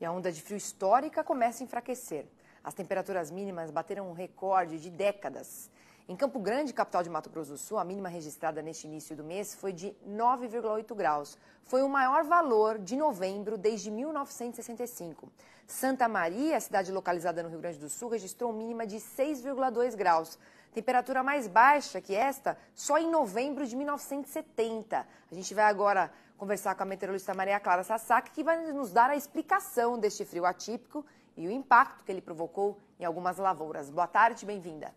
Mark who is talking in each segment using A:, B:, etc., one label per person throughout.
A: E a onda de frio histórica começa a enfraquecer. As temperaturas mínimas bateram um recorde de décadas. Em Campo Grande, capital de Mato Grosso do Sul, a mínima registrada neste início do mês foi de 9,8 graus. Foi o maior valor de novembro desde 1965. Santa Maria, cidade localizada no Rio Grande do Sul, registrou mínima de 6,2 graus. Temperatura mais baixa que esta só em novembro de 1970. A gente vai agora conversar com a meteorologista Maria Clara Sasaki, que vai nos dar a explicação deste frio atípico e o impacto que ele provocou em algumas lavouras. Boa tarde, bem-vinda.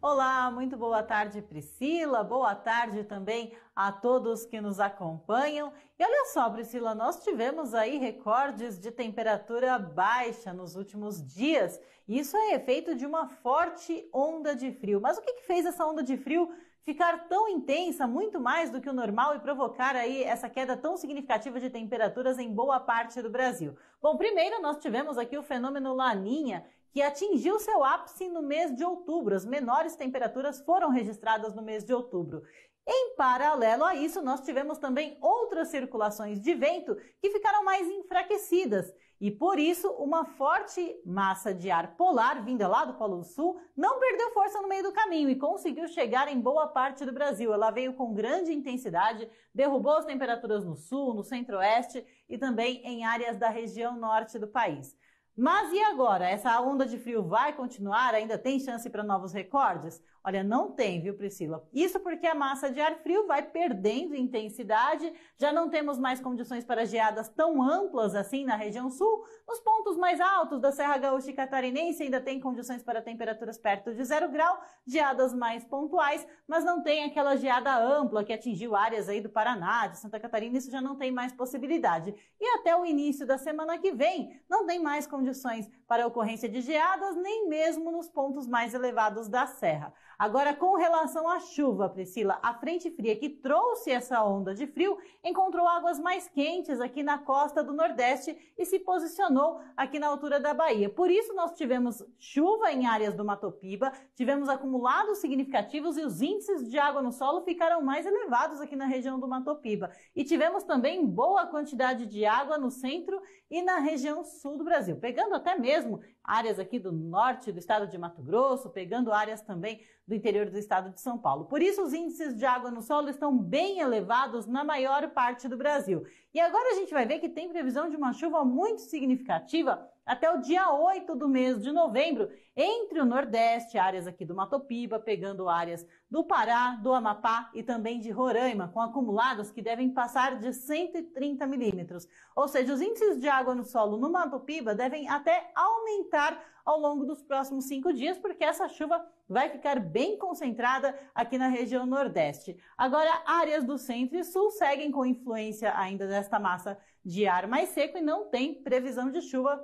B: Olá, muito boa tarde, Priscila. Boa tarde também a todos que nos acompanham. E olha só, Priscila, nós tivemos aí recordes de temperatura baixa nos últimos dias. Isso é efeito de uma forte onda de frio. Mas o que, que fez essa onda de frio ficar tão intensa, muito mais do que o normal e provocar aí essa queda tão significativa de temperaturas em boa parte do Brasil? Bom, primeiro nós tivemos aqui o fenômeno Laninha, que atingiu seu ápice no mês de outubro. As menores temperaturas foram registradas no mês de outubro. Em paralelo a isso, nós tivemos também outras circulações de vento que ficaram mais enfraquecidas e por isso uma forte massa de ar polar vinda lá do Polo Sul não perdeu força no meio do caminho e conseguiu chegar em boa parte do Brasil. Ela veio com grande intensidade, derrubou as temperaturas no sul, no centro-oeste e também em áreas da região norte do país. Mas e agora? Essa onda de frio vai continuar? Ainda tem chance para novos recordes? Olha, não tem, viu, Priscila? Isso porque a massa de ar frio vai perdendo intensidade, já não temos mais condições para geadas tão amplas assim na região sul. Nos pontos mais altos da Serra Gaúcha e Catarinense ainda tem condições para temperaturas perto de zero grau, geadas mais pontuais, mas não tem aquela geada ampla que atingiu áreas aí do Paraná, de Santa Catarina, isso já não tem mais possibilidade. E até o início da semana que vem, não tem mais condições condições para a ocorrência de geadas, nem mesmo nos pontos mais elevados da serra. Agora, com relação à chuva, Priscila, a frente fria que trouxe essa onda de frio encontrou águas mais quentes aqui na costa do Nordeste e se posicionou aqui na altura da Bahia. Por isso, nós tivemos chuva em áreas do Mato Piba, tivemos acumulados significativos e os índices de água no solo ficaram mais elevados aqui na região do Mato Piba. E tivemos também boa quantidade de água no centro e na região sul do Brasil pegando até mesmo áreas aqui do norte do estado de Mato Grosso, pegando áreas também do interior do estado de São Paulo. Por isso, os índices de água no solo estão bem elevados na maior parte do Brasil. E agora a gente vai ver que tem previsão de uma chuva muito significativa até o dia 8 do mês de novembro, entre o Nordeste, áreas aqui do Matopiba, pegando áreas do Pará, do Amapá e também de Roraima, com acumulados que devem passar de 130 milímetros. Ou seja, os índices de água no solo no Matopiba devem até aumentar ao longo dos próximos cinco dias, porque essa chuva vai ficar bem concentrada aqui na região Nordeste. Agora, áreas do Centro e Sul seguem com influência ainda desta massa de ar mais seco e não tem previsão de chuva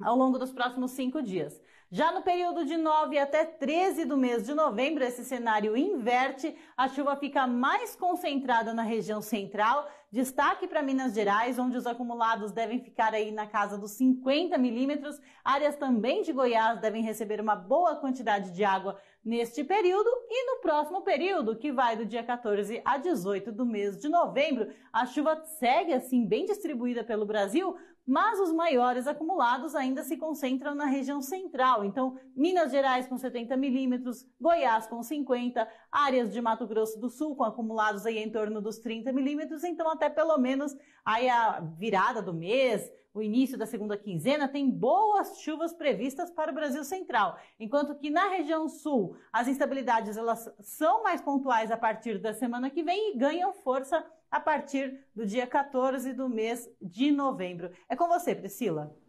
B: ao longo dos próximos cinco dias. Já no período de 9 até 13 do mês de novembro, esse cenário inverte, a chuva fica mais concentrada na região central, Destaque para Minas Gerais, onde os acumulados devem ficar aí na casa dos 50 milímetros. Áreas também de Goiás devem receber uma boa quantidade de água neste período e no próximo período, que vai do dia 14 a 18 do mês de novembro. A chuva segue assim bem distribuída pelo Brasil, mas os maiores acumulados ainda se concentram na região central. Então, Minas Gerais com 70 milímetros, Goiás com 50, áreas de Mato Grosso do Sul com acumulados aí em torno dos 30 milímetros. Então, até até pelo menos aí a virada do mês, o início da segunda quinzena, tem boas chuvas previstas para o Brasil Central. Enquanto que na região sul, as instabilidades elas são mais pontuais a partir da semana que vem e ganham força a partir do dia 14 do mês de novembro. É com você, Priscila.